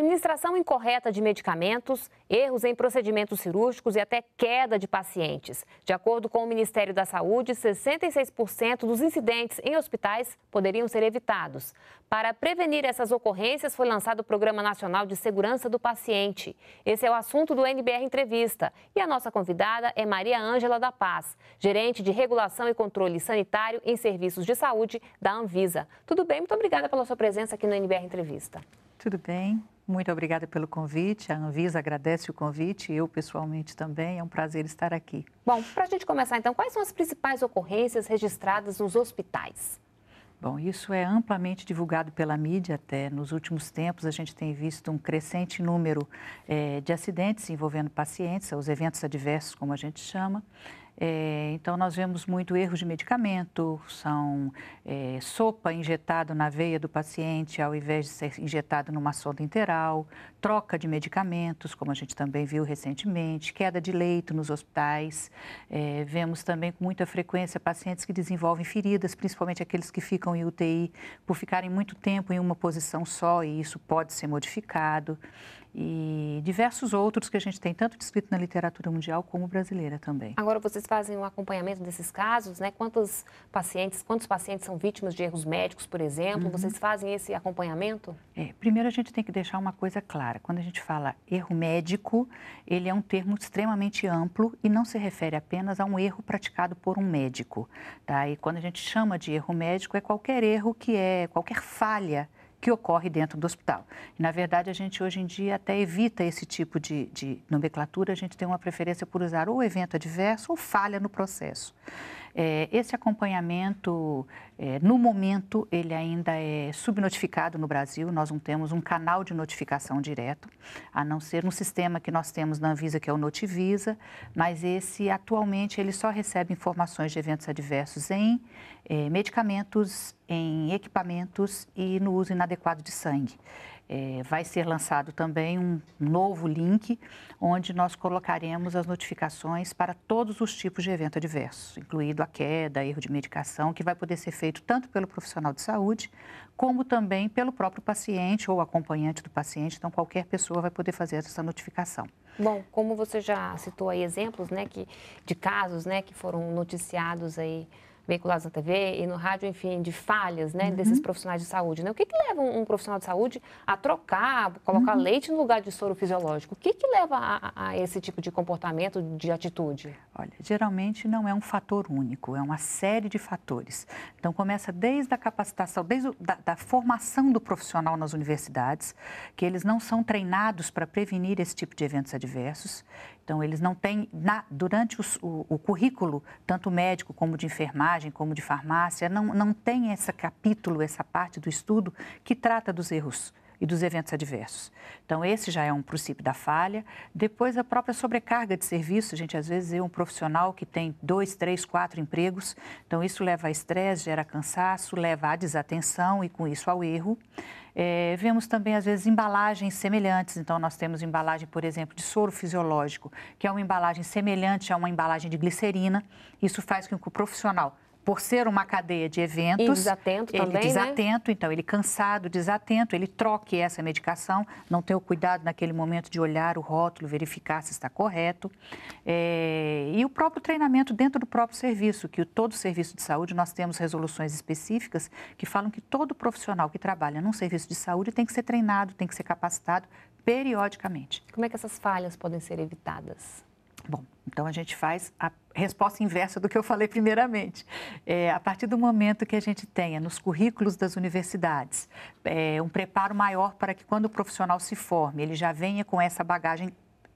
administração incorreta de medicamentos, erros em procedimentos cirúrgicos e até queda de pacientes. De acordo com o Ministério da Saúde, 66% dos incidentes em hospitais poderiam ser evitados. Para prevenir essas ocorrências, foi lançado o Programa Nacional de Segurança do Paciente. Esse é o assunto do NBR Entrevista. E a nossa convidada é Maria Ângela da Paz, gerente de Regulação e Controle Sanitário em Serviços de Saúde da Anvisa. Tudo bem? Muito obrigada pela sua presença aqui no NBR Entrevista. Tudo bem. Muito obrigada pelo convite. A Anvisa agradece o convite, eu pessoalmente também. É um prazer estar aqui. Bom, para a gente começar então, quais são as principais ocorrências registradas nos hospitais? Bom, isso é amplamente divulgado pela mídia até. Nos últimos tempos, a gente tem visto um crescente número é, de acidentes envolvendo pacientes, os eventos adversos, como a gente chama. É, então, nós vemos muito erro de medicamento, são é, sopa injetada na veia do paciente ao invés de ser injetado numa sonda interal, troca de medicamentos, como a gente também viu recentemente, queda de leito nos hospitais. É, vemos também com muita frequência pacientes que desenvolvem feridas, principalmente aqueles que ficam em UTI por ficarem muito tempo em uma posição só e isso pode ser modificado e diversos outros que a gente tem, tanto descrito na literatura mundial como brasileira também. Agora, vocês fazem um acompanhamento desses casos, né? Quantos pacientes, quantos pacientes são vítimas de erros médicos, por exemplo? Uhum. Vocês fazem esse acompanhamento? É, primeiro, a gente tem que deixar uma coisa clara. Quando a gente fala erro médico, ele é um termo extremamente amplo e não se refere apenas a um erro praticado por um médico, tá? E quando a gente chama de erro médico, é qualquer erro que é, qualquer falha que ocorre dentro do hospital. E, na verdade, a gente hoje em dia até evita esse tipo de, de nomenclatura, a gente tem uma preferência por usar ou evento adverso ou falha no processo. É, esse acompanhamento, é, no momento, ele ainda é subnotificado no Brasil. Nós não temos um canal de notificação direto, a não ser um sistema que nós temos na Anvisa, que é o Notivisa, mas esse, atualmente, ele só recebe informações de eventos adversos em é, medicamentos, em equipamentos e no uso inadequado de sangue. É, vai ser lançado também um novo link onde nós colocaremos as notificações para todos os tipos de evento adverso, incluído a queda, erro de medicação, que vai poder ser feito tanto pelo profissional de saúde, como também pelo próprio paciente ou acompanhante do paciente. Então, qualquer pessoa vai poder fazer essa notificação. Bom, como você já citou aí exemplos, né, que, de casos, né, que foram noticiados aí veiculados na TV e no rádio, enfim, de falhas né, uhum. desses profissionais de saúde. Né? O que, que leva um, um profissional de saúde a trocar, colocar uhum. leite no lugar de soro fisiológico? O que, que leva a, a, esse tipo de comportamento, de atitude? Olha, geralmente não é um fator único, é uma série de fatores. Então, começa desde a capacitação, desde o, da, da formação do profissional nas universidades, que eles não são treinados para prevenir esse tipo de eventos adversos. Então, eles não têm, na, durante o, o, currículo, tanto médico como de enfermagem, como de farmácia, não, não tem esse capítulo, essa parte do estudo que trata dos erros e dos eventos adversos. Então, esse já é um princípio da falha. Depois, a própria sobrecarga de serviço. A gente, às vezes, é um profissional que tem dois, três, quatro empregos. Então, isso leva a estresse, gera cansaço, leva à desatenção e, com isso, ao erro. É, vemos também, às vezes, embalagens semelhantes. Então, nós temos embalagem, por exemplo, de soro fisiológico, que é uma embalagem semelhante a uma embalagem de glicerina. Isso faz com que o profissional por ser uma cadeia de eventos. E desatento ele também, né? desatento, né? então ele cansado, desatento, ele troque essa medicação, não tem o cuidado naquele momento de olhar o rótulo, verificar se está correto. É, e o próprio treinamento dentro do próprio serviço, que o, todo serviço de saúde, nós temos resoluções específicas que falam que todo profissional que trabalha num serviço de saúde tem que ser treinado, tem que ser capacitado periodicamente. Como é que essas falhas podem ser evitadas? Bom, então a gente faz a resposta inversa do que eu falei primeiramente. É, a partir do momento que a gente tenha nos currículos das universidades é, um preparo maior para que quando o profissional se forme, ele já venha com essa bagagem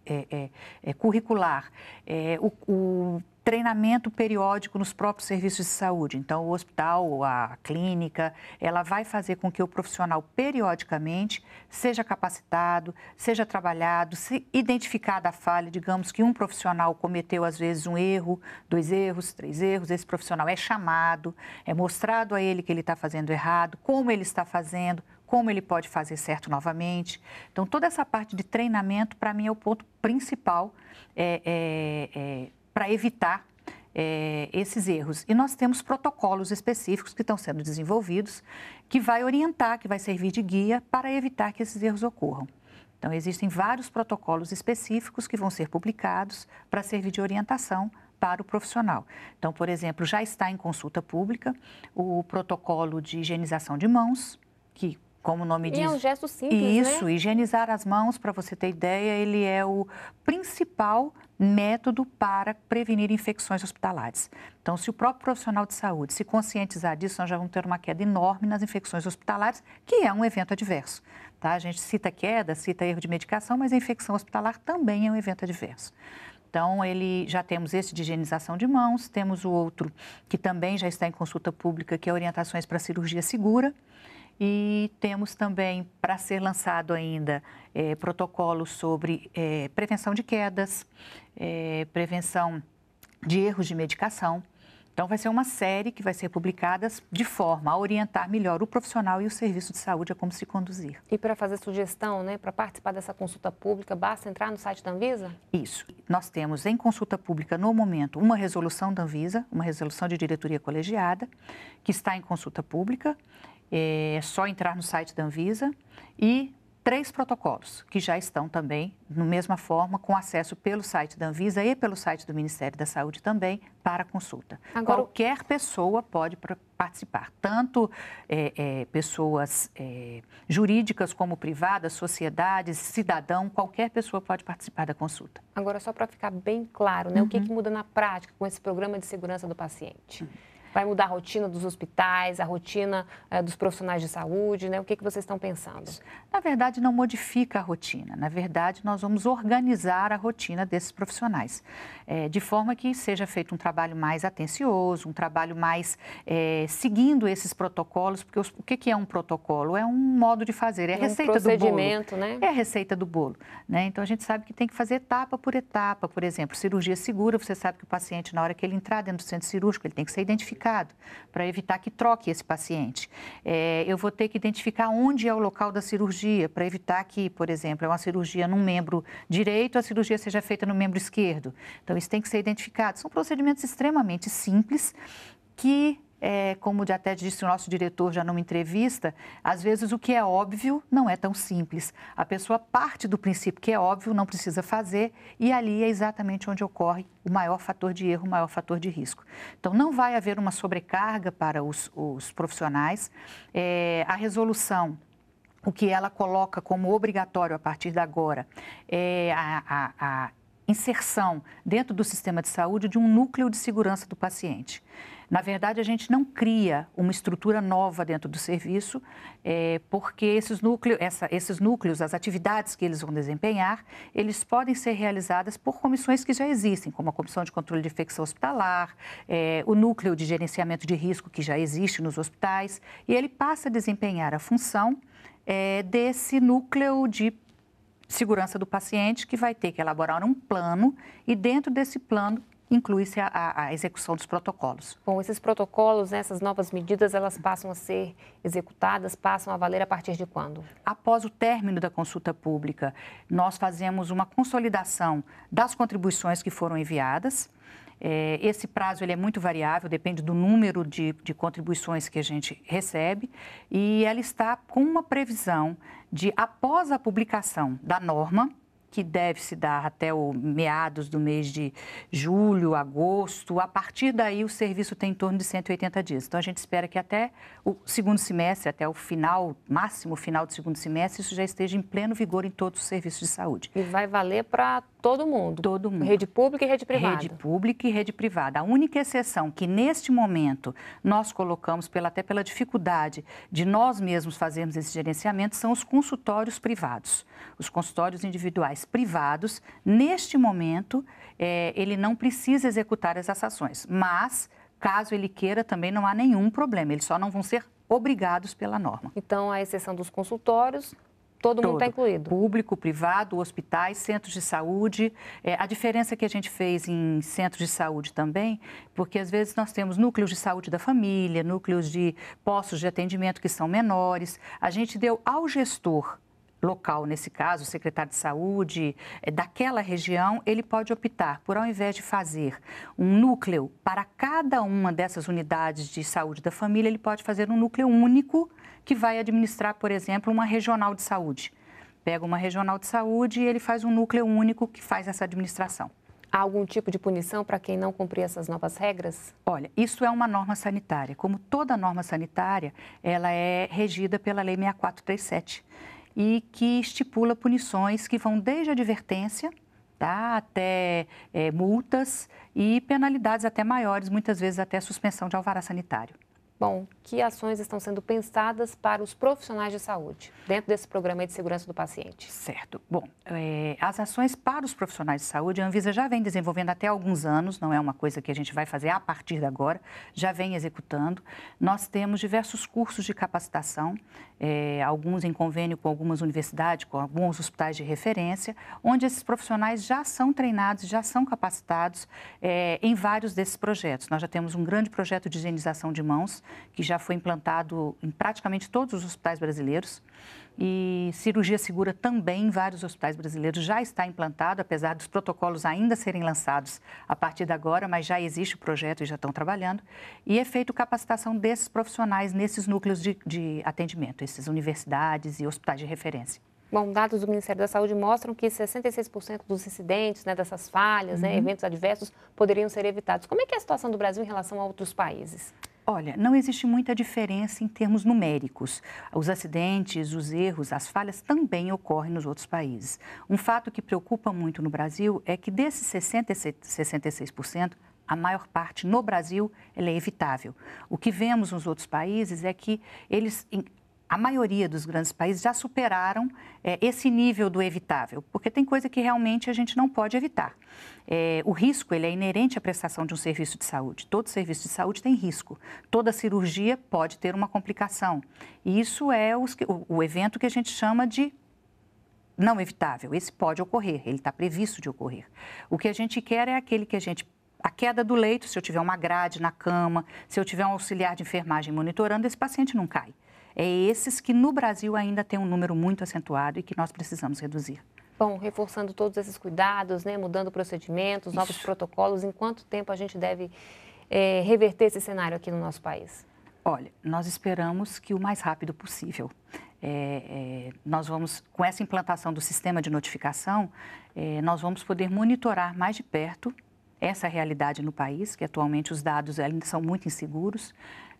é, é, é curricular, é, o, o treinamento periódico nos próprios serviços de saúde. Então, o hospital, a clínica, ela vai fazer com que o profissional periodicamente seja capacitado, seja trabalhado, se identificada a falha, digamos que um profissional cometeu às vezes um erro, dois erros, três erros, esse profissional é chamado, é mostrado a ele que ele está fazendo errado, como ele está fazendo, como ele pode fazer certo novamente. Então, toda essa parte de treinamento, para mim, é o ponto principal é, é, é, para evitar é, esses erros. E nós temos protocolos específicos que estão sendo desenvolvidos, que vai orientar, que vai servir de guia para evitar que esses erros ocorram. Então, existem vários protocolos específicos que vão ser publicados para servir de orientação para o profissional. Então, por exemplo, já está em consulta pública o protocolo de higienização de mãos, que como o nome e é diz. É um gesto simples. Né? Isso, né? higienizar as mãos, para você ter ideia, ele é o principal método para prevenir infecções hospitalares. Então, se o próprio profissional de saúde se conscientizar disso, nós já vamos ter uma queda enorme nas infecções hospitalares, que é um evento adverso. Tá? A gente cita queda, cita erro de medicação, mas a infecção hospitalar também é um evento adverso. Então, ele, já temos esse de higienização de mãos, temos o outro que também já está em consulta pública, que é orientações para cirurgia segura. E temos também, para ser lançado ainda, é, protocolos sobre é, prevenção de quedas, é, prevenção de erros de medicação. Então, vai ser uma série que vai ser publicada de forma a orientar melhor o profissional e o serviço de saúde a é como se conduzir. E para fazer sugestão, né, para participar dessa consulta pública, basta entrar no site da Anvisa? Isso. Nós temos em consulta pública, no momento, uma resolução da Anvisa, uma resolução de diretoria colegiada, que está em consulta pública. É, é só entrar no site da Anvisa e três protocolos que já estão também, na mesma forma, com acesso pelo site da Anvisa e pelo site do Ministério da Saúde também, para consulta. Agora... Qualquer pessoa pode participar, tanto é, é, pessoas é, jurídicas como privadas, sociedades, cidadão, qualquer pessoa pode participar da consulta. Agora, só para ficar bem claro, né, uhum. o que, uhum. que, muda na prática com esse programa de segurança do paciente? Uhum. Vai mudar a rotina dos hospitais, a rotina eh, dos profissionais de saúde, né? O que, que vocês estão pensando? Na verdade, não modifica a rotina. Na verdade, nós vamos organizar a rotina desses profissionais, eh, de forma que seja feito um trabalho mais atencioso, um trabalho mais eh, seguindo esses protocolos, porque os, o que, que é um protocolo? É um modo de fazer, é a um receita do bolo. Né? É a receita do bolo, né? Então, a gente sabe que tem que fazer etapa por etapa, por exemplo, cirurgia segura, você sabe que o paciente, na hora que ele entrar dentro do centro cirúrgico, ele tem que ser identificado para evitar que troque esse paciente. É, eu vou ter que identificar onde é o local da cirurgia, para evitar que, por exemplo, é uma cirurgia num membro direito, a cirurgia seja feita no membro esquerdo. Então, isso tem que ser identificado. São procedimentos extremamente simples que é, como até disse o nosso diretor já numa entrevista, às vezes o que é óbvio não é tão simples. A pessoa parte do princípio que é óbvio, não precisa fazer, e ali é exatamente onde ocorre o maior fator de erro, o maior fator de risco. Então, não vai haver uma sobrecarga para os, os profissionais. É, a resolução o que ela coloca como obrigatório a partir de agora é a, a, a inserção dentro do sistema de saúde de um núcleo de segurança do paciente. Na verdade, a gente não cria uma estrutura nova dentro do serviço, é, porque esses, núcleo, essa, esses núcleos, as atividades que eles vão desempenhar, eles podem ser realizadas por comissões que já existem, como a Comissão de Controle de Infecção Hospitalar, é, o Núcleo de Gerenciamento de Risco, que já existe nos hospitais, e ele passa a desempenhar a função é, desse núcleo de segurança do paciente que vai ter que elaborar um plano e dentro desse plano inclui-se a, a, execução dos protocolos. Bom, esses protocolos, né, essas novas medidas, elas passam a ser executadas, passam a valer a partir de quando? Após o término da consulta pública, nós fazemos uma consolidação das contribuições que foram enviadas. É, esse prazo ele é muito variável, depende do número de, de contribuições que a gente recebe e ela está com uma previsão de, após a publicação da norma, que deve se dar até o meados do mês de julho, agosto. A partir daí, o serviço tem em torno de 180 dias. Então, a gente espera que até o segundo semestre, até o final, máximo final do segundo semestre, isso já esteja em pleno vigor em todos os serviços de saúde. E vai valer para Todo mundo. Todo mundo. Rede pública e rede privada. Rede pública e rede privada. A única exceção que neste momento nós colocamos, pela, até pela dificuldade de nós mesmos fazermos esse gerenciamento, são os consultórios privados. Os consultórios individuais privados, neste momento, é, ele não precisa executar essas ações. Mas, caso ele queira, também não há nenhum problema. Eles só não vão ser obrigados pela norma. Então, a exceção dos consultórios, Todo, mundo está incluído. Público, privado, hospitais, centros de saúde. É, a diferença que a gente fez em centros de saúde também, porque às vezes nós temos núcleos de saúde da família, núcleos de postos de atendimento que são menores. A gente deu ao gestor local, nesse caso, o secretário de saúde eh, daquela região, ele pode optar por, ao invés de fazer um núcleo para cada uma dessas unidades de saúde da família, ele pode fazer um núcleo único que vai administrar, por exemplo, uma regional de saúde. Pega uma regional de saúde e ele faz um núcleo único que faz essa administração. Há algum tipo de punição para quem não cumprir essas novas regras? Olha, isso é uma norma sanitária. Como toda norma sanitária, ela é regida pela Lei 6437 e que estipula punições que vão desde advertência tá, até é, multas e penalidades até maiores, muitas vezes até suspensão de alvará sanitário bom, que ações estão sendo pensadas para os profissionais de saúde dentro desse programa de segurança do paciente? Certo. Bom, é, as ações para os profissionais de saúde, a Anvisa já vem desenvolvendo até alguns anos, não é uma coisa que a gente vai fazer a partir de agora, já vem executando. Nós temos diversos cursos de capacitação, é, alguns em convênio com algumas universidades, com alguns hospitais de referência, onde esses profissionais já são treinados, já são capacitados é, em vários desses projetos. Nós já temos um grande projeto de higienização de mãos, que já foi implantado em praticamente todos os hospitais brasileiros. E cirurgia segura também em vários hospitais brasileiros já está implantado, apesar dos protocolos ainda serem lançados a partir de agora, mas já existe o projeto e já estão trabalhando. E é feito capacitação desses profissionais nesses núcleos de, de atendimento, essas universidades e hospitais de referência. Bom, dados do Ministério da Saúde mostram que 66% dos incidentes, né, dessas falhas, né, uhum. né, eventos adversos, poderiam ser evitados. Como é que é a situação do Brasil em relação a outros países? Olha, não existe muita diferença em termos numéricos. Os acidentes, os erros, as falhas também ocorrem nos outros países. Um fato que preocupa muito no Brasil é que desses 66%, 66% a maior parte no Brasil ela é evitável. O que vemos nos outros países é que eles a maioria dos grandes países já superaram é, esse nível do evitável, porque tem coisa que realmente a gente não pode evitar. É, o risco ele é inerente à prestação de um serviço de saúde. Todo serviço de saúde tem risco. Toda cirurgia pode ter uma complicação. E isso é os, o, o evento que a gente chama de não evitável. Esse pode ocorrer, ele está previsto de ocorrer. O que a gente quer é aquele que a gente a queda do leito, se eu tiver uma grade na cama, se eu tiver um auxiliar de enfermagem monitorando, esse paciente não cai é esses que no Brasil ainda tem um número muito acentuado e que nós precisamos reduzir. Bom, reforçando todos esses cuidados, né, mudando procedimentos, novos Isso. protocolos, em quanto tempo a gente deve é, reverter esse cenário aqui no nosso país? Olha, nós esperamos que o mais rápido possível. É, é, nós vamos, com essa implantação do sistema de notificação, é, nós vamos poder monitorar mais de perto essa realidade no país, que atualmente os dados ainda são muito inseguros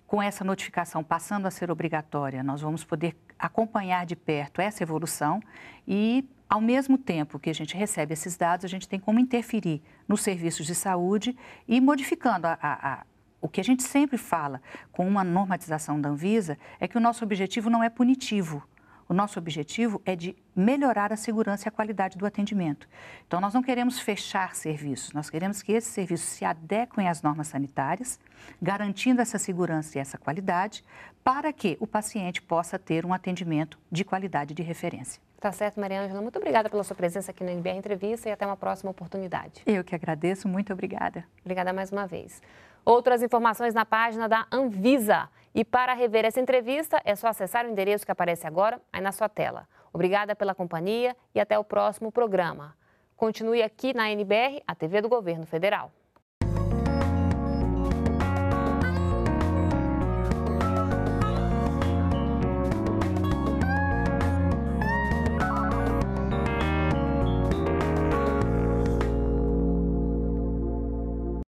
com essa notificação passando a ser obrigatória, nós vamos poder acompanhar de perto essa evolução e, ao mesmo tempo que a gente recebe esses dados, a gente tem como interferir nos serviços de saúde e modificando a, a, a o que a gente sempre fala com uma normatização da Anvisa é que o nosso objetivo não é punitivo. O nosso objetivo é de melhorar a segurança e a qualidade do atendimento. Então, nós não queremos fechar serviços, nós queremos que esses serviços se adequem às normas sanitárias, garantindo essa segurança e essa qualidade, para que o paciente possa ter um atendimento de qualidade de referência. Tá certo, Maria Ângela. Muito obrigada pela sua presença aqui no NBR Entrevista e até uma próxima oportunidade. Eu que agradeço, muito obrigada. Obrigada mais uma vez. Outras informações na página da Anvisa. E para rever essa entrevista, é só acessar o endereço que aparece agora aí na sua tela. Obrigada pela companhia e até o próximo programa. Continue aqui na NBR, a TV do Governo Federal.